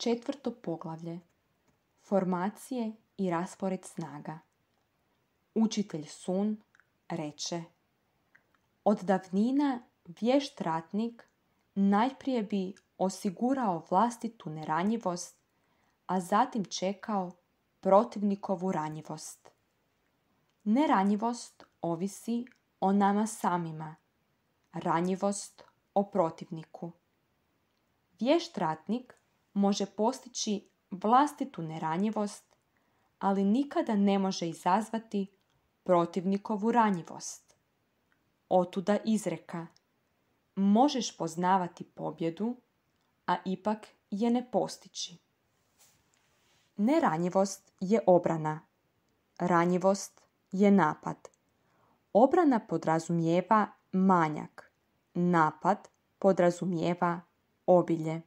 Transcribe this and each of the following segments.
Četvrto poglavlje. Formacije i raspored snaga. Učitelj Sun reče Od davnina vješt ratnik najprije bi osigurao vlastitu neranjivost, a zatim čekao protivnikovu ranjivost. Neranjivost ovisi o nama samima, ranjivost o protivniku. Vješt ratnik može postići vlastitu neranjivost, ali nikada ne može izazvati protivnikovu ranjivost. Otuda izreka. Možeš poznavati pobjedu, a ipak je ne postići. Neranjivost je obrana. Ranjivost je napad. Obrana podrazumijeva manjak. Napad podrazumijeva obilje.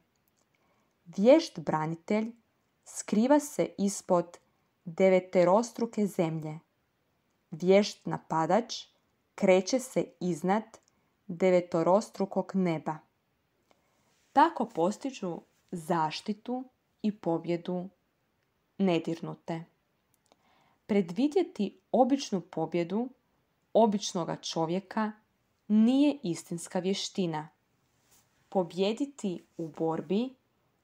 Vješt branitelj skriva se ispod deveterostruke zemlje. Vješt napadač kreće se iznad devetorostrukog neba. Tako postižu zaštitu i pobjedu nedirnute. Predvidjeti običnu pobjedu običnog čovjeka nije istinska vještina. Pobjediti u borbi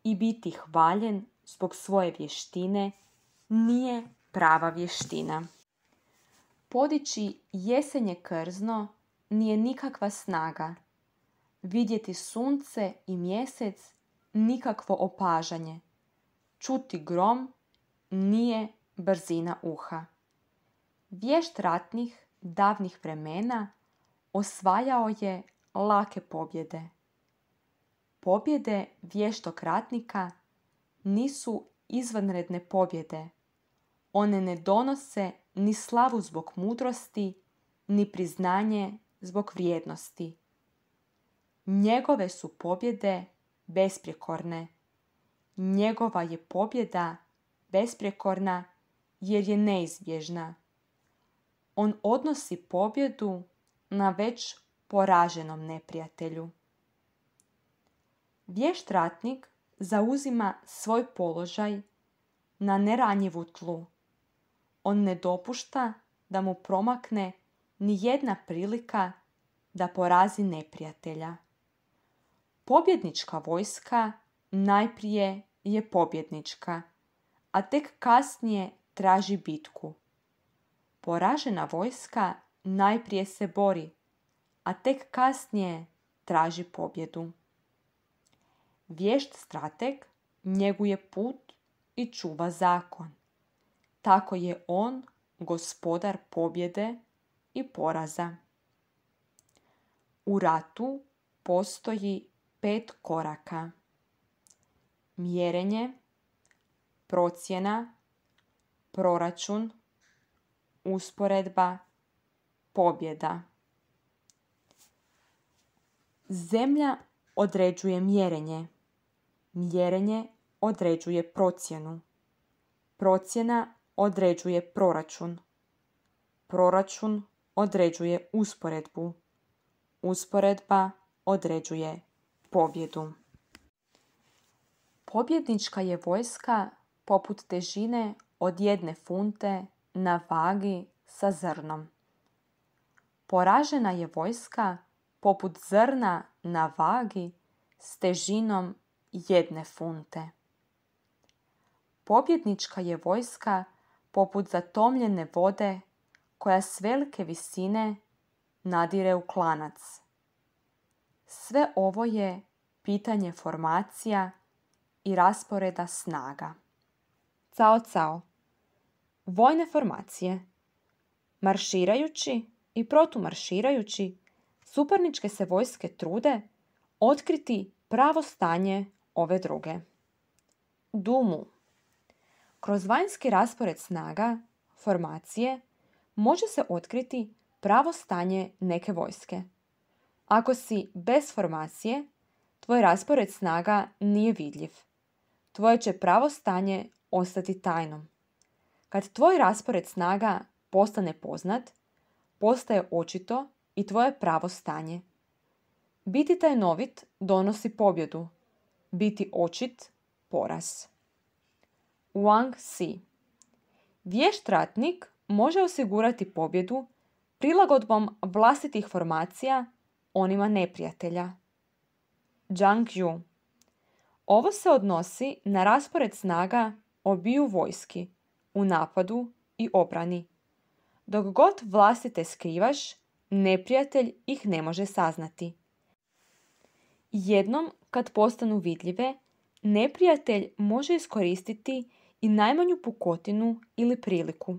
i biti hvaljen zbog svoje vještine nije prava vještina. Podići jesenje krzno nije nikakva snaga. Vidjeti sunce i mjesec nikakvo opažanje. Čuti grom nije brzina uha. Vješt ratnih davnih vremena osvajao je lake pobjede. Pobjede vještog ratnika nisu izvanredne pobjede. One ne donose ni slavu zbog mudrosti, ni priznanje zbog vrijednosti. Njegove su pobjede besprijekorne. Njegova je pobjeda besprekorna, jer je neizbježna. On odnosi pobjedu na već poraženom neprijatelju. Vješt ratnik zauzima svoj položaj na neranjivu tlu. On ne dopušta da mu promakne ni jedna prilika da porazi neprijatelja. Pobjednička vojska najprije je pobjednička, a tek kasnije traži bitku. Poražena vojska najprije se bori, a tek kasnije traži pobjedu. Vješt strateg njeguje put i čuva zakon. Tako je on gospodar pobjede i poraza. U ratu postoji pet koraka. Mjerenje, procjena, proračun, usporedba, pobjeda. Zemlja određuje mjerenje. Mjerenje određuje procjenu. Procjena određuje proračun. Proračun određuje usporedbu. Usporedba određuje pobjedu. Pobjednička je vojska poput težine od jedne funte na vagi sa zrnom. Poražena je vojska poput zrna na vagi s težinom jedne funte. Pobjednička je vojska poput zatomljene vode koja s velike visine nadire u klanac. Sve ovo je pitanje formacija i rasporeda snaga. Cao cao. Vojne formacije. Marširajući i protumarširajući, suparničke se vojske trude otkriti pravo stanje ove druge. Dumu. Kroz vanjski raspored snaga, formacije, može se otkriti pravo stanje neke vojske. Ako si bez formacije, tvoj raspored snaga nije vidljiv. Tvoje će pravo stanje ostati tajnom. Kad tvoj raspored snaga postane poznat, postaje očito i tvoje pravo stanje. Biti novit donosi pobjedu, biti očit poraz. Wang Si Vješt ratnik može osigurati pobjedu prilagodbom vlastitih formacija onima neprijatelja. Zhang Yu Ovo se odnosi na raspored snaga obiju vojski u napadu i obrani. Dok god vlastite skrivaš, neprijatelj ih ne može saznati. Jednom kad postanu vidljive, neprijatelj može iskoristiti i najmanju pukotinu ili priliku.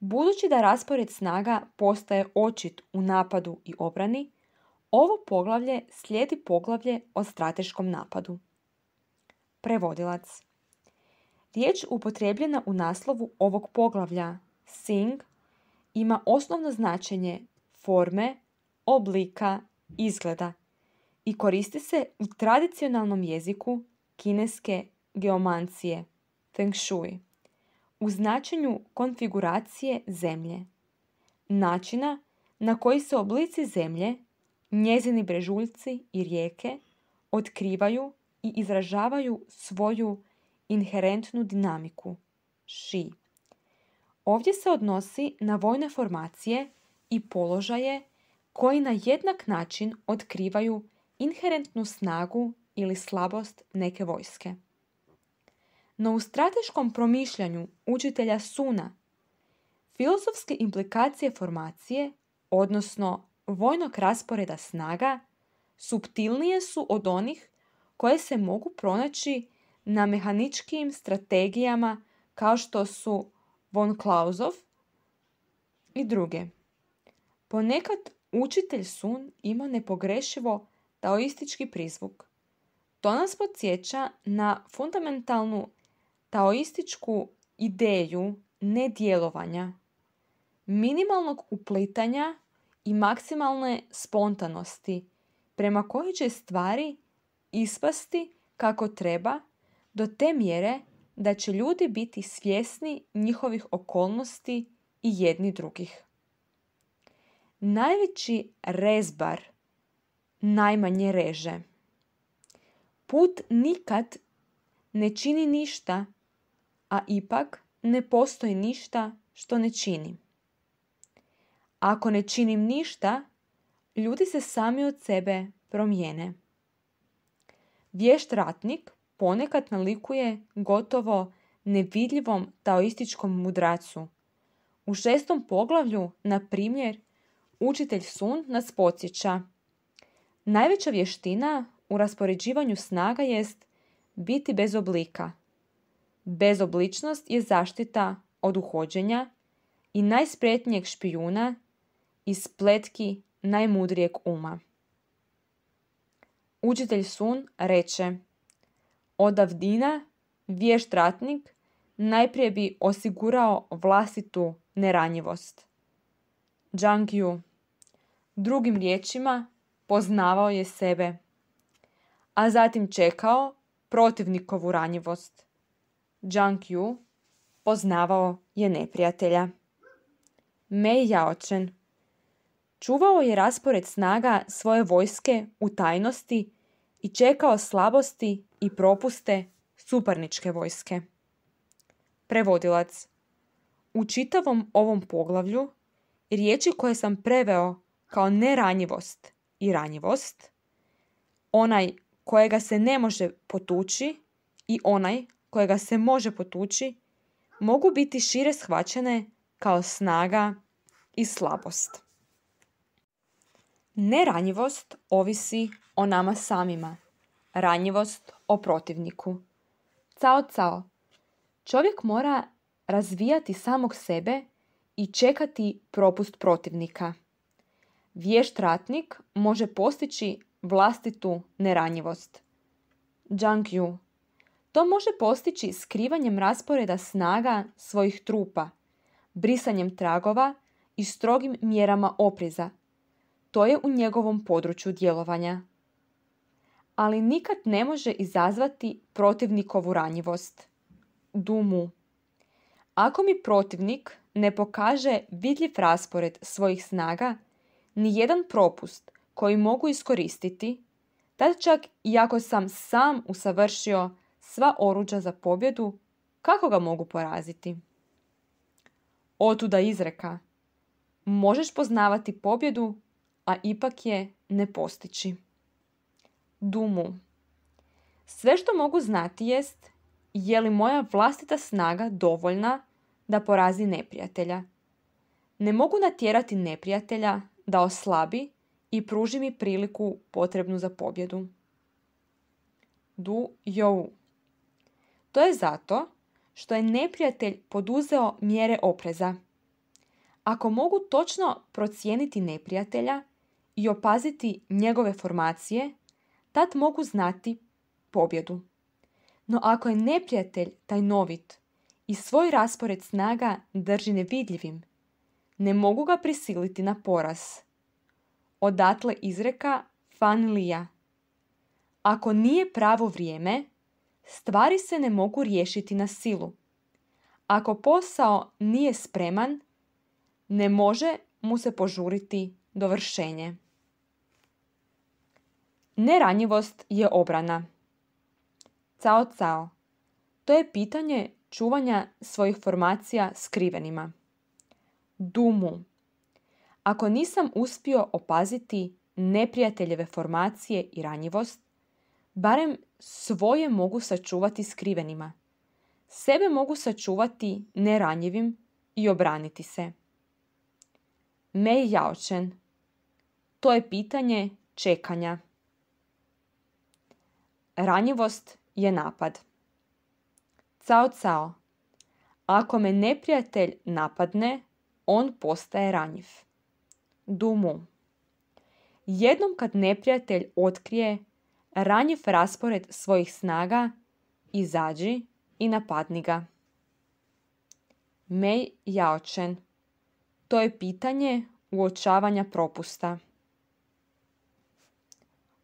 Budući da raspored snaga postaje očit u napadu i obrani, ovo poglavlje slijedi poglavlje o strateškom napadu. Prevodilac Riječ upotrebljena u naslovu ovog poglavlja, sing, ima osnovno značenje forme, oblika, izgleda i koristi se u tradicionalnom jeziku kineske geomancije, feng shui, u značenju konfiguracije zemlje, načina na koji se oblici zemlje, njezini brežuljci i rijeke otkrivaju i izražavaju svoju inherentnu dinamiku, ši. Ovdje se odnosi na vojne formacije i položaje koji na jednak način otkrivaju inherentnu snagu ili slabost neke vojske. No u strateškom promišljanju učitelja Suna filozofske implikacije formacije, odnosno vojnog rasporeda snaga, subtilnije su od onih koje se mogu pronaći na mehaničkim strategijama kao što su von Klausov i druge. Ponekad učitelj Sun ima nepogrešivo taoistički prizvuk. To nas podsjeća na fundamentalnu taoističku ideju nedjelovanja, minimalnog uplitanja i maksimalne spontanosti, prema kojoj će stvari ispasti kako treba do te mjere da će ljudi biti svjesni njihovih okolnosti i jedni drugih. Najveći rezbar najmanje reže. Put nikad ne čini ništa, a ipak ne postoji ništa što ne čini. Ako ne činim ništa, ljudi se sami od sebe promijene. Vješt ratnik ponekad nalikuje gotovo nevidljivom taoističkom mudracu. U šestom poglavlju, na primjer, učitelj Sun nas podsjeća – Najveća vještina u raspoređivanju snaga jest biti bez oblika. Bezobličnost je zaštita od uhođenja i najspretnijeg špijuna i spletki najmudrijeg uma. Učitelj Sun reče Odavdina, vješt ratnik, najprije bi osigurao vlastitu neranjivost. Džangju. Drugim riječima, poznavao je sebe, a zatim čekao protivnikovu ranjivost. Zhang Yu poznavao je neprijatelja. Mei Yaochen čuvao je raspored snaga svoje vojske u tajnosti i čekao slabosti i propuste suparničke vojske. Prevodilac U čitavom ovom poglavlju riječi koje sam preveo kao neranjivost i ranjivost, onaj kojega se ne može potući i onaj kojega se može potući mogu biti šire shvaćene kao snaga i slabost. Neranjivost ovisi o nama samima, ranjivost o protivniku. Cao cao, čovjek mora razvijati samog sebe i čekati propust protivnika vješt ratnik može postići vlastitu neranjivost. Zhang Yu To može postići skrivanjem rasporeda snaga svojih trupa, brisanjem tragova i strogim mjerama opriza. To je u njegovom području djelovanja. Ali nikad ne može izazvati protivnikovu ranjivost. Dumu Ako mi protivnik ne pokaže vidljiv raspored svojih snaga, nijedan propust koji mogu iskoristiti, tad čak i ako sam sam usavršio sva oruđa za pobjedu, kako ga mogu poraziti? Otuda izreka. Možeš poznavati pobjedu, a ipak je ne postići. Dumu. Sve što mogu znati jest je li moja vlastita snaga dovoljna da porazi neprijatelja. Ne mogu natjerati neprijatelja da oslabi i pruži mi priliku potrebnu za pobjedu. Du Jou To je zato što je neprijatelj poduzeo mjere opreza. Ako mogu točno procijeniti neprijatelja i opaziti njegove formacije, tad mogu znati pobjedu. No ako je neprijatelj taj novit i svoj raspored snaga drži nevidljivim, ne mogu ga prisiliti na poraz. Odatle izreka Fan Lija. Ako nije pravo vrijeme, stvari se ne mogu riješiti na silu. Ako posao nije spreman, ne može mu se požuriti dovršenje. Neranjivost je obrana. Cao cao. To je pitanje čuvanja svojih formacija skrivenima dumu. Ako nisam uspio opaziti neprijateljeve formacije i ranjivost, barem svoje mogu sačuvati skrivenima. Sebe mogu sačuvati neranjivim i obraniti se. MEI Jaočen. To je pitanje čekanja. Ranjivost je napad. Cao cao. Ako me neprijatelj napadne, on postaje ranjiv. Dumu. Jednom kad neprijatelj otkrije ranjiv raspored svojih snaga, izađi i napadni ga. Mej Jaočen. To je pitanje uočavanja propusta.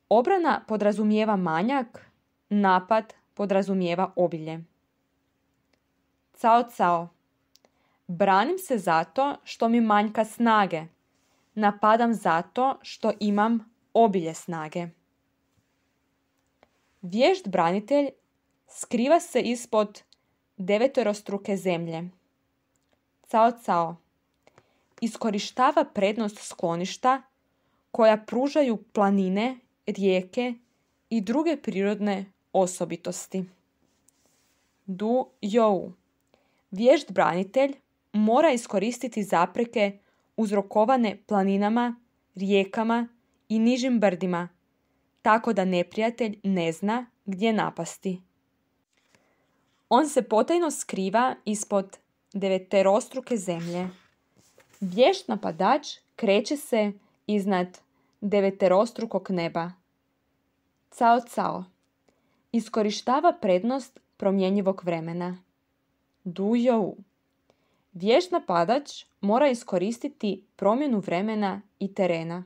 Obrana podrazumijeva manjak, napad podrazumijeva obilje. Cao cao. Branim se zato što mi manjka snage. Napadam zato što imam obilje snage. Vješt branitelj skriva se ispod devetorostruke zemlje. Cao cao. Iskorištava prednost skloništa koja pružaju planine, rijeke i druge prirodne osobitosti. Du jou. Vješt branitelj mora iskoristiti zapreke uzrokovane planinama, rijekama i nižim brdima, tako da neprijatelj ne zna gdje napasti. On se potajno skriva ispod deveterostruke zemlje. Vješt napadač kreće se iznad deveterostrukog neba. Cao cao. Iskorištava prednost promjenjivog vremena. Dujou. Vješt napadač mora iskoristiti promjenu vremena i terena,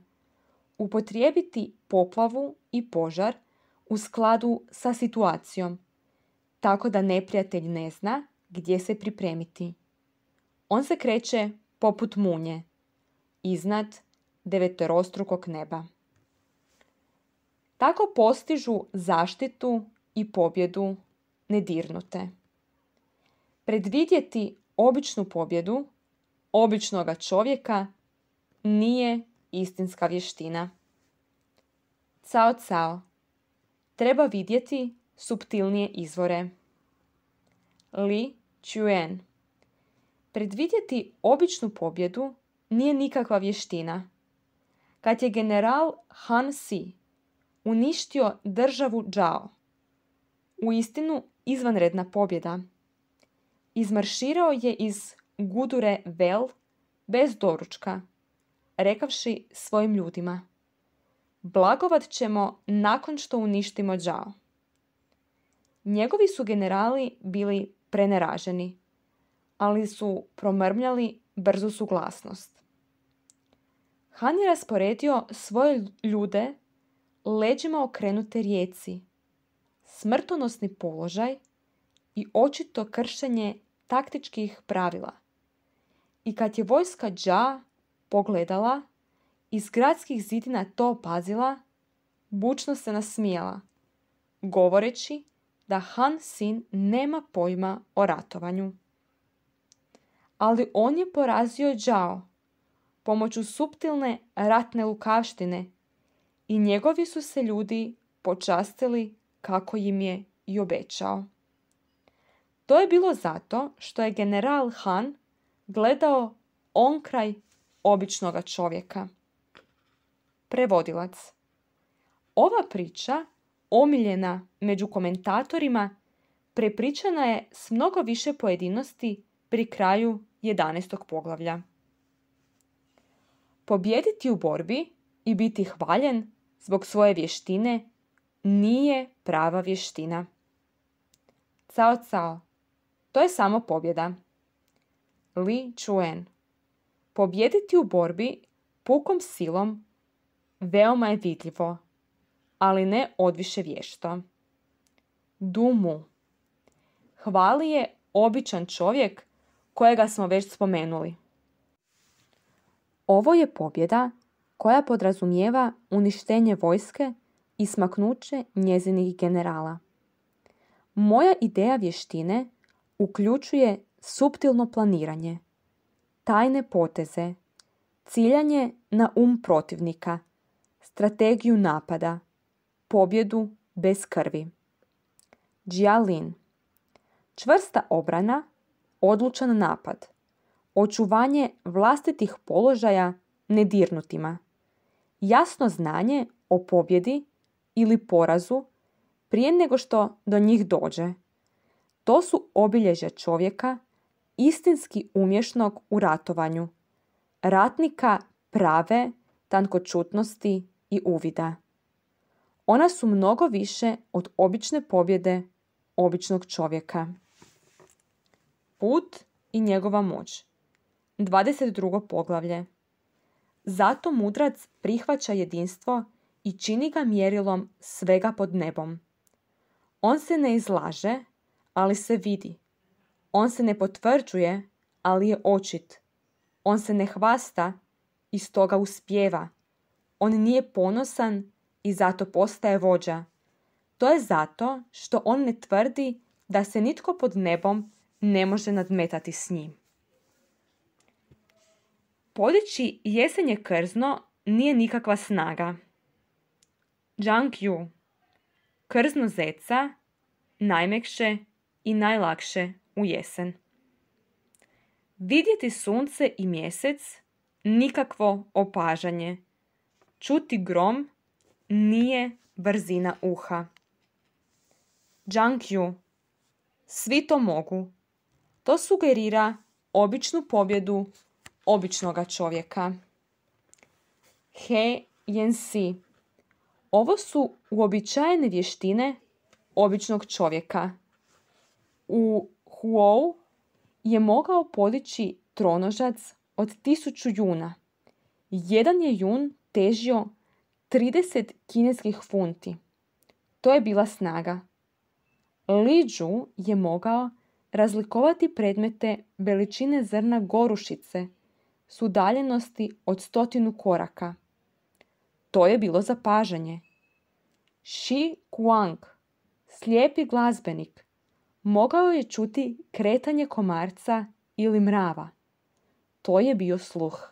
upotrijebiti poplavu i požar u skladu sa situacijom, tako da neprijatelj ne zna gdje se pripremiti. On se kreće poput munje, iznad deveterostrukog neba. Tako postižu zaštitu i pobjedu nedirnute. Predvidjeti običnu pobjedu običnoga čovjeka nije istinska vještina. Cao cao. Treba vidjeti subtilnije izvore. Li Chuen. Predvidjeti običnu pobjedu nije nikakva vještina. Kad je general Han Si uništio državu Zhao, u istinu izvanredna pobjeda. Izmarširao je iz Gudure Vel bez doručka, rekavši svojim ljudima. Blagovat ćemo nakon što uništimo džao. Njegovi su generali bili preneraženi, ali su promrmljali brzu suglasnost. Han je rasporedio svoje ljude leđima okrenute rijeci. Smrtonosni položaj – i očito kršenje taktičkih pravila. I kad je vojska Đa pogledala, iz gradskih zidina to pazila, bučno se nasmijala, govoreći da Han Sin nema pojma o ratovanju. Ali on je porazio Đao pomoću suptilne ratne lukaštine i njegovi su se ljudi počastili kako im je i obećao. To je bilo zato što je general Han gledao onkraj običnoga čovjeka. Prevodilac Ova priča, omiljena među komentatorima, prepričana je s mnogo više pojedinosti pri kraju 11. poglavlja. Pobjediti u borbi i biti hvaljen zbog svoje vještine nije prava vještina. Cao, cao. To je samo pobjeda. Li Chuen Pobjediti u borbi pukom silom veoma je vidljivo, ali ne odviše vješto. Dumu Hvali je običan čovjek kojega smo već spomenuli. Ovo je pobjeda koja podrazumijeva uništenje vojske i smaknuće njezinih generala. Moja ideja vještine uključuje suptilno planiranje, tajne poteze, ciljanje na um protivnika, strategiju napada, pobjedu bez krvi. Lin Čvrsta obrana, odlučan napad, očuvanje vlastitih položaja nedirnutima, jasno znanje o pobjedi ili porazu prije nego što do njih dođe to su obilježja čovjeka istinski umješnog u ratovanju, ratnika prave tankočutnosti i uvida. Ona su mnogo više od obične pobjede običnog čovjeka. Put i njegova moć. 22. poglavlje. Zato mudrac prihvaća jedinstvo i čini ga mjerilom svega pod nebom. On se ne izlaže, ali se vidi. On se ne potvrđuje, ali je očit. On se ne hvasta i stoga uspjeva. On nije ponosan i zato postaje vođa. To je zato što on ne tvrdi da se nitko pod nebom ne može nadmetati s njim. Podići jesenje krzno nije nikakva snaga. Zhang Yu Krzno zeca, najmekše i najlakše u jesen. Vidjeti sunce i mjesec nikakvo opažanje. Čuti grom nije brzina uha. Yu, Svi to mogu. To sugerira običnu pobjedu običnoga čovjeka. He si. Ovo su uobičajene vještine običnog čovjeka u Huou je mogao podići tronožac od tisuću juna. Jedan je jun težio 30 kineskih funti. To je bila snaga. Li Zhu je mogao razlikovati predmete veličine zrna gorušice s udaljenosti od stotinu koraka. To je bilo zapažanje. Shi Kuang, slijepi glazbenik, mogao je čuti kretanje komarca ili mrava. To je bio sluh.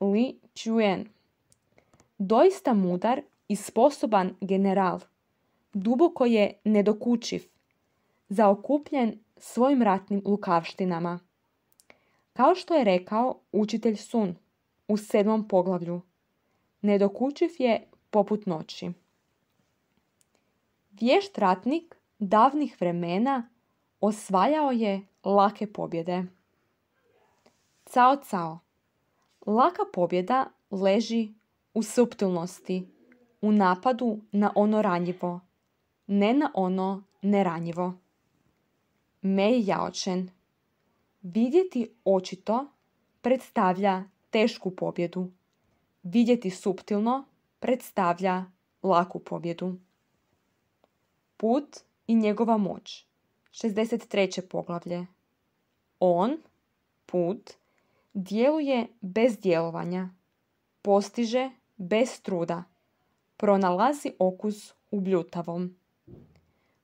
Li Chuen. Doista mudar i sposoban general. Duboko je nedokučiv. Zaokupljen svojim ratnim lukavštinama. Kao što je rekao učitelj Sun u sedmom poglavlju. Nedokučiv je poput noći. Vješt ratnik davnih vremena osvajao je lake pobjede. Cao cao. Laka pobjeda leži u suptilnosti u napadu na ono ranjivo, ne na ono neranjivo. Mei Jaočen. Vidjeti očito predstavlja tešku pobjedu. Vidjeti suptilno predstavlja laku pobjedu. Put i njegova moć. 63. poglavlje. On, put, djeluje bez djelovanja, postiže bez truda, pronalazi okus u bljutavom.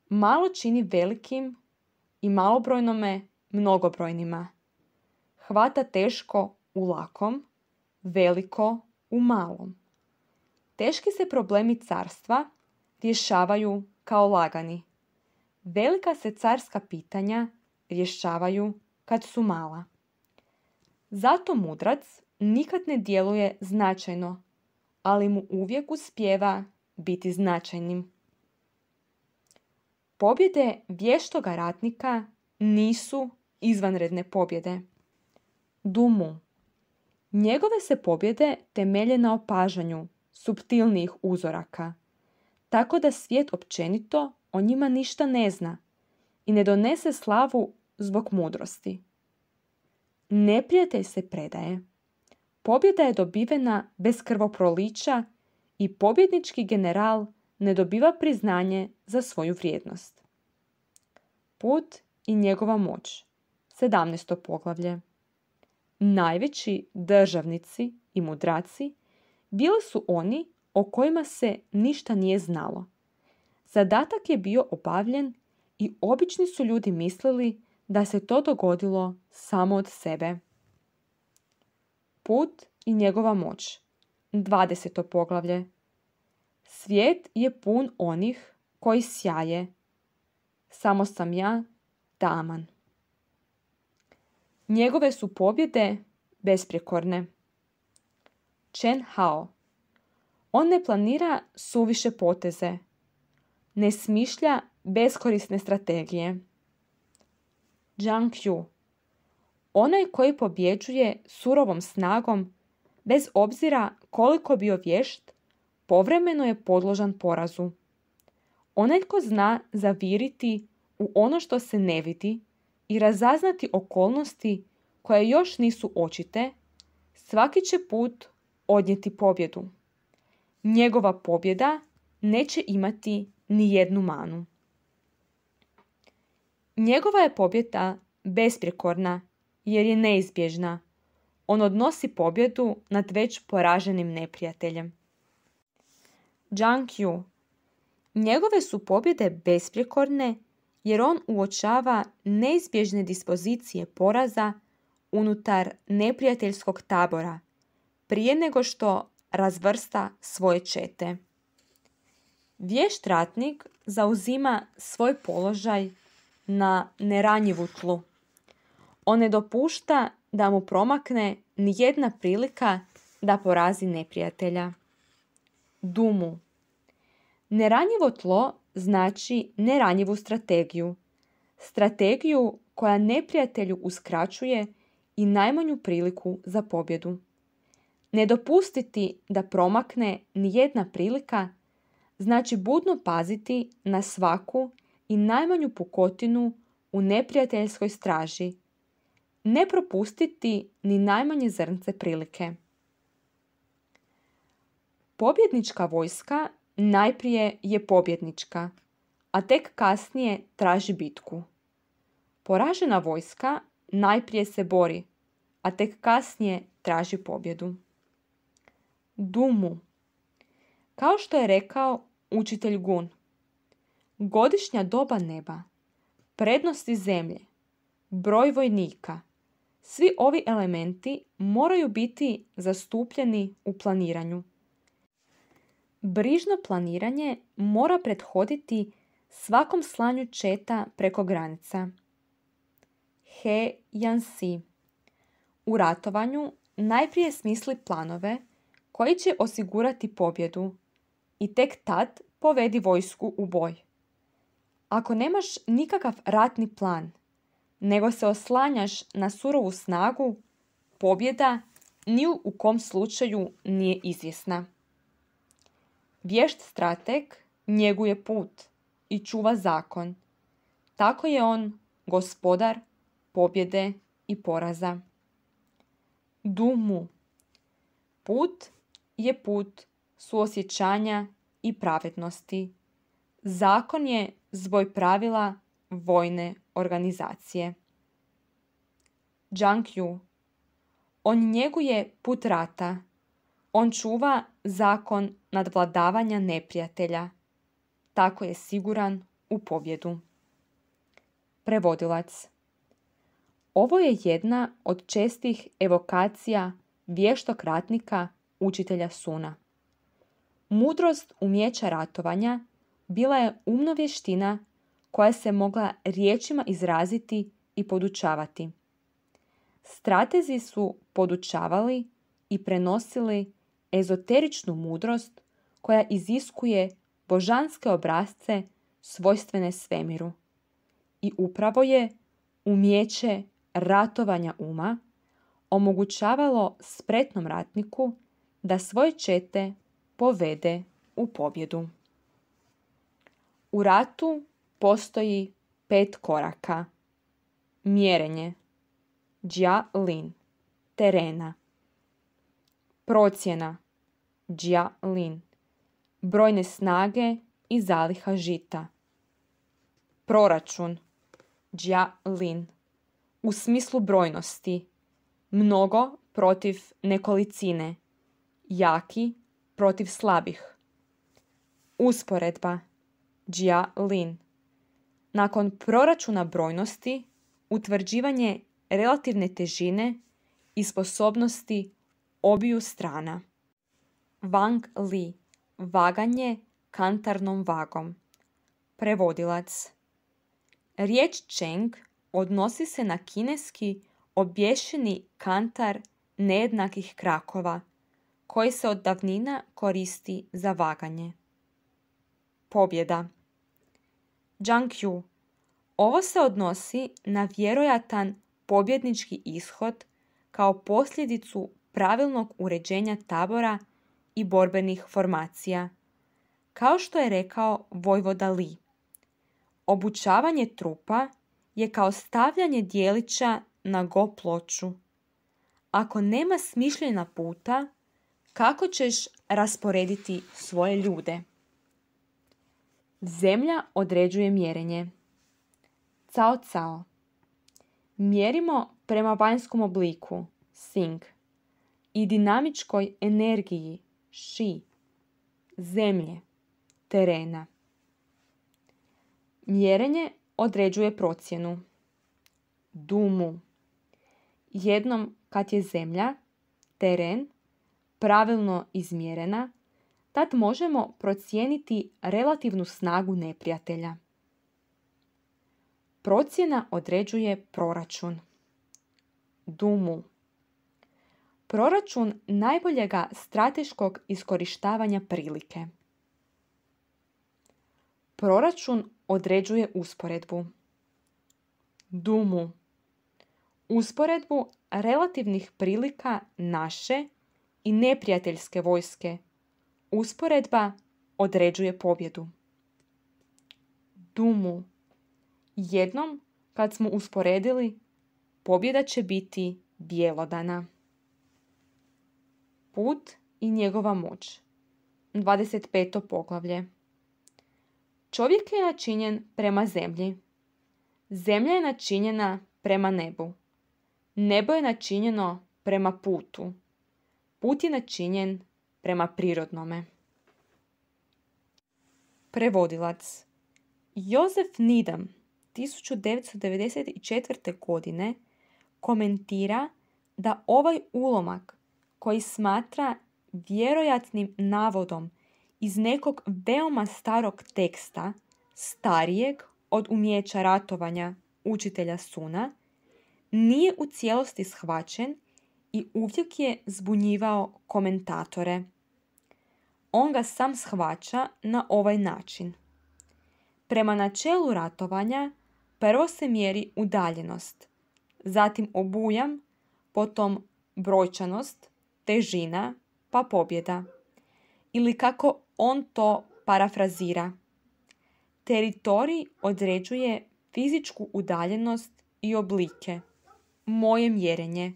Malo čini velikim i malobrojnome mnogobrojnima. Hvata teško u lakom, veliko u malom. Teški se problemi carstva rješavaju kao lagani. Velika se carska pitanja rješavaju kad su mala. Zato mudrac nikad ne djeluje značajno, ali mu uvijek uspjeva biti značajnim. Pobjede vještoga ratnika nisu izvanredne pobjede. Dumu. Njegove se pobjede temelje na opažanju subtilnijih uzoraka, tako da svijet općenito o njima ništa ne zna i ne donese slavu zbog mudrosti. Neprijatelj se predaje. Pobjeda je dobivena bez krvoprolića i pobjednički general ne dobiva priznanje za svoju vrijednost. Put i njegova moć. 17. poglavlje. Najveći državnici i mudraci bili su oni o kojima se ništa nije znalo Zadatak je bio obavljen i obični su ljudi mislili da se to dogodilo samo od sebe. Put i njegova moć. 20. poglavlje. Svijet je pun onih koji sjaje. Samo sam ja taman. Njegove su pobjede besprekorne. Chen Hao. On ne planira suviše poteze – ne smišlja beskorisne strategije. Zhang Yu Onaj koji pobjeđuje surovom snagom, bez obzira koliko bio vješt, povremeno je podložan porazu. Onaj ko zna zaviriti u ono što se ne vidi i razaznati okolnosti koje još nisu očite, svaki će put odnijeti pobjedu. Njegova pobjeda neće imati ni jednu manu. Njegova je pobjeda besprikorna jer je neizbježna. On odnosi pobjedu nad već poraženim neprijateljem. Zhang Njegove su pobjede besprijekorne jer on uočava neizbježne dispozicije poraza unutar neprijateljskog tabora prije nego što razvrsta svoje čete. Vješt ratnik zauzima svoj položaj na neranjivu tlu. On ne dopušta da mu promakne ni jedna prilika da porazi neprijatelja. Dumu. Neranjivo tlo znači neranjivu strategiju. Strategiju koja neprijatelju uskraćuje i najmanju priliku za pobjedu. Ne dopustiti da promakne ni jedna prilika znači budno paziti na svaku i najmanju pukotinu u neprijateljskoj straži, ne propustiti ni najmanje zrnce prilike. Pobjednička vojska najprije je pobjednička, a tek kasnije traži bitku. Poražena vojska najprije se bori, a tek kasnije traži pobjedu. Dumu. Kao što je rekao učitelj Gun. Godišnja doba neba, prednosti zemlje, broj vojnika, svi ovi elementi moraju biti zastupljeni u planiranju. Brižno planiranje mora prethoditi svakom slanju četa preko granica. He Jansi U ratovanju najprije smisli planove koji će osigurati pobjedu, i tek tad povedi vojsku u boj. Ako nemaš nikakav ratni plan, nego se oslanjaš na surovu snagu, pobjeda ni u kom slučaju nije izvjesna. Vješt strateg njeguje put i čuva zakon. Tako je on gospodar pobjede i poraza. Dumu. Put je put suosjećanja i pravednosti. Zakon je zboj pravila vojne organizacije. Zhang Yu On njeguje put rata. On čuva zakon nadvladavanja neprijatelja. Tako je siguran u pobjedu. Prevodilac Ovo je jedna od čestih evokacija vještog ratnika učitelja Suna. Mudrost umjeća ratovanja bila je umno vještina koja se mogla riječima izraziti i podučavati. Stratezi su podučavali i prenosili ezoteričnu mudrost koja iziskuje božanske obrazce svojstvene svemiru. I upravo je umjeće ratovanja uma omogućavalo spretnom ratniku da svoje čete povede u pobjedu. U ratu postoji pet koraka. Mjerenje, džja lin, terena. Procjena, džja lin, brojne snage i zaliha žita. Proračun, džja lin, u smislu brojnosti, mnogo protiv nekolicine, jaki protiv slabih. Usporedba Jia Lin Nakon proračuna brojnosti, utvrđivanje relativne težine i sposobnosti obiju strana. Wang Li Vaganje kantarnom vagom Prevodilac Riječ Cheng odnosi se na kineski obješeni kantar nejednakih krakova – koji se od davnina koristi za vaganje. Pobjeda Zhang Ovo se odnosi na vjerojatan pobjednički ishod kao posljedicu pravilnog uređenja tabora i borbenih formacija. Kao što je rekao Vojvoda Li, obučavanje trupa je kao stavljanje dijelića na go ploču. Ako nema smišljena puta, kako ćeš rasporediti svoje ljude. Zemlja određuje mjerenje. Cao cao. Mjerimo prema vanjskom obliku, sing, i dinamičkoj energiji, ši, zemlje, terena. Mjerenje određuje procjenu. Dumu. Jednom kad je zemlja, teren, pravilno izmjerena, tad možemo procijeniti relativnu snagu neprijatelja. Procjena određuje proračun. Dumu. Proračun najboljega strateškog iskorištavanja prilike. Proračun određuje usporedbu. Dumu. Usporedbu relativnih prilika naše i neprijateljske vojske. Usporedba određuje pobjedu. Dumu. Jednom kad smo usporedili, pobjeda će biti bjelodana. Put i njegova moć. 25. poglavlje. Čovjek je načinjen prema zemlji. Zemlja je načinjena prema nebu. Nebo je načinjeno prema putu. Put je načinjen prema prirodnome. Prevodilac Jozef Nidam 1994. godine komentira da ovaj ulomak koji smatra vjerojatnim navodom iz nekog veoma starog teksta, starijeg od umjeća ratovanja učitelja Suna, nije u cijelosti shvaćen i uvijek je zbunjivao komentatore. On ga sam shvaća na ovaj način. Prema načelu ratovanja prvo se mjeri udaljenost, zatim obujam, potom brojčanost, težina, pa pobjeda. Ili kako on to parafrazira. Teritorij određuje fizičku udaljenost i oblike. Moje mjerenje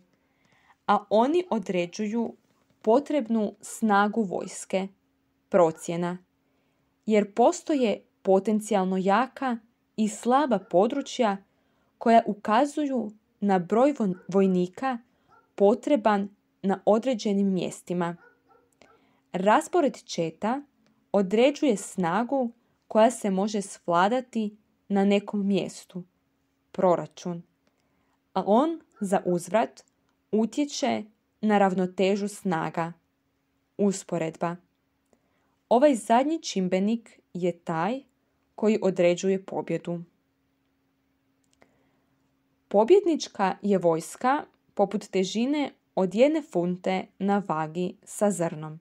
a oni određuju potrebnu snagu vojske, procjena, jer postoje potencijalno jaka i slaba područja koja ukazuju na broj vojnika potreban na određenim mjestima. Raspored četa određuje snagu koja se može svladati na nekom mjestu, proračun, a on za uzvrat utječe na ravnotežu snaga. Usporedba. Ovaj zadnji čimbenik je taj koji određuje pobjedu. Pobjednička je vojska poput težine od jedne funte na vagi sa zrnom.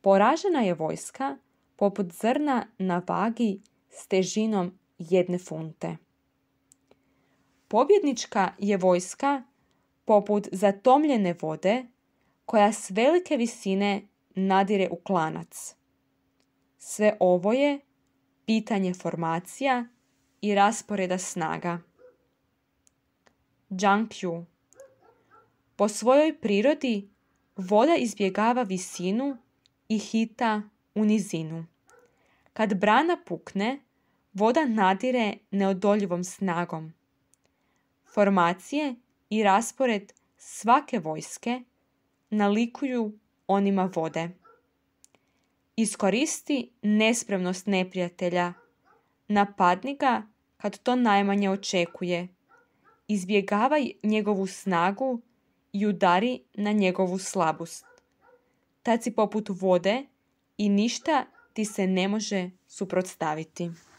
Poražena je vojska poput zrna na vagi s težinom jedne funte. Pobjednička je vojska poput zatomljene vode koja s velike visine nadire u klanac. Sve ovo je pitanje formacija i rasporeda snaga. Yu. Po svojoj prirodi voda izbjegava visinu i hita u nizinu. Kad brana pukne, voda nadire neodoljivom snagom. Formacije i raspored svake vojske nalikuju onima vode. Iskoristi nespremnost neprijatelja, napadni ga kad to najmanje očekuje, izbjegavaj njegovu snagu i udari na njegovu slabost. Tad si poput vode i ništa ti se ne može suprotstaviti.